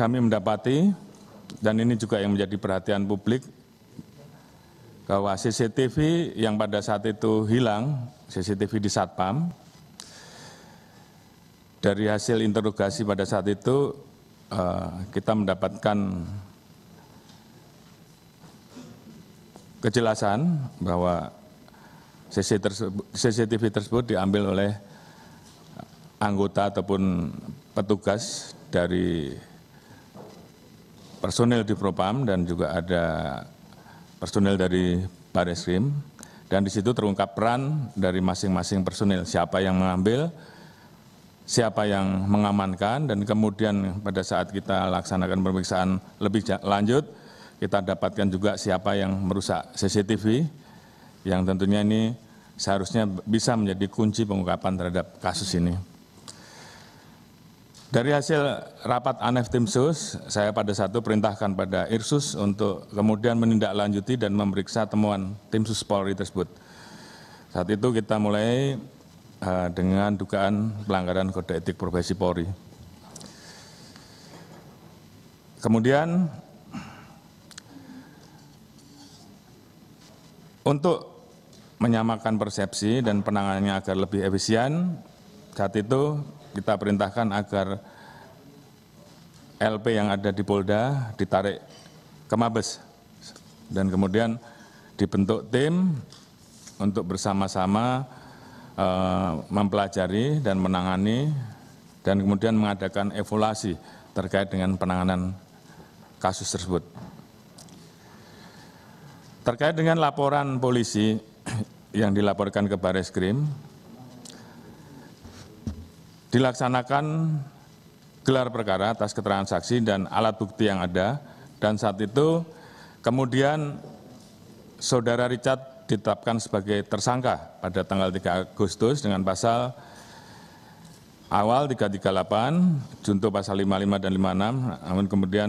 kami mendapati, dan ini juga yang menjadi perhatian publik, bahwa CCTV yang pada saat itu hilang, CCTV di Satpam, dari hasil interogasi pada saat itu eh, kita mendapatkan kejelasan bahwa CCTV tersebut diambil oleh anggota ataupun petugas dari personil di Propam dan juga ada personil dari Baris Krim dan di situ terungkap peran dari masing-masing personil siapa yang mengambil siapa yang mengamankan dan kemudian pada saat kita laksanakan pemeriksaan lebih lanjut kita dapatkan juga siapa yang merusak CCTV yang tentunya ini seharusnya bisa menjadi kunci pengungkapan terhadap kasus ini. Dari hasil rapat ANEF Tim Sus, saya pada satu perintahkan pada Irsus untuk kemudian menindaklanjuti dan memeriksa temuan Tim Sus Polri tersebut. Saat itu kita mulai eh, dengan dugaan pelanggaran kode etik profesi Polri. Kemudian untuk menyamakan persepsi dan penanganannya agar lebih efisien, saat itu kita perintahkan agar LP yang ada di Polda ditarik ke Mabes dan kemudian dibentuk tim untuk bersama-sama e, mempelajari dan menangani dan kemudian mengadakan evaluasi terkait dengan penanganan kasus tersebut. Terkait dengan laporan polisi yang dilaporkan ke Baris Krim, dilaksanakan gelar perkara atas keterangan saksi dan alat bukti yang ada dan saat itu kemudian saudara Richard ditetapkan sebagai tersangka pada tanggal 3 Agustus dengan pasal awal 338 junto pasal 55 dan 56 namun kemudian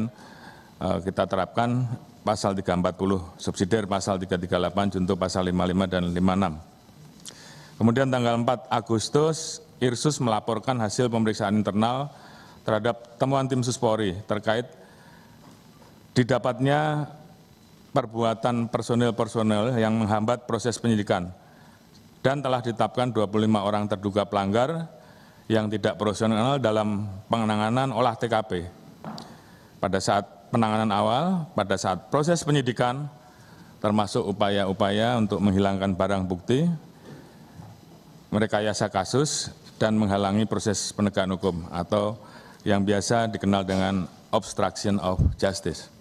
eh, kita terapkan pasal 340 subsidiar pasal 338 junto pasal 55 dan 56. Kemudian tanggal 4 Agustus irsus melaporkan hasil pemeriksaan internal terhadap temuan tim Suspori terkait didapatnya perbuatan personil-personil yang menghambat proses penyidikan dan telah ditetapkan 25 orang terduga pelanggar yang tidak profesional dalam penanganan olah TKP. Pada saat penanganan awal, pada saat proses penyidikan, termasuk upaya-upaya untuk menghilangkan barang bukti, merekayasa kasus, dan menghalangi proses penegakan hukum atau yang biasa dikenal dengan obstruction of justice